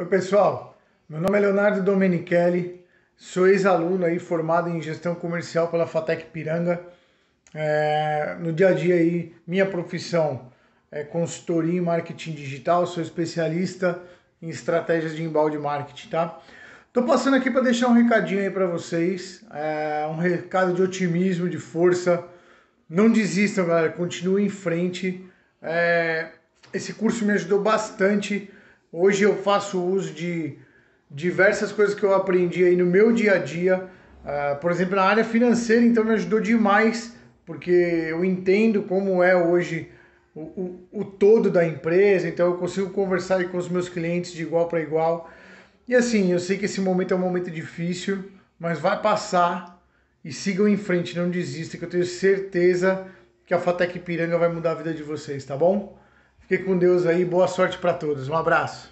Oi, pessoal. Meu nome é Leonardo Domenichelli, sou ex-aluno aí formado em gestão comercial pela Fatec Piranga. É, no dia a dia aí, minha profissão é consultoria em marketing digital, sou especialista em estratégias de embalde marketing, tá? Tô passando aqui para deixar um recadinho aí para vocês, é, um recado de otimismo, de força. Não desistam, galera, continuem em frente. É, esse curso me ajudou bastante Hoje eu faço uso de diversas coisas que eu aprendi aí no meu dia a dia. Uh, por exemplo, na área financeira, então me ajudou demais, porque eu entendo como é hoje o, o, o todo da empresa, então eu consigo conversar com os meus clientes de igual para igual. E assim, eu sei que esse momento é um momento difícil, mas vai passar e sigam em frente, não desista, que eu tenho certeza que a Fatec Piranga vai mudar a vida de vocês, tá bom? Fique com Deus aí, boa sorte para todos. Um abraço.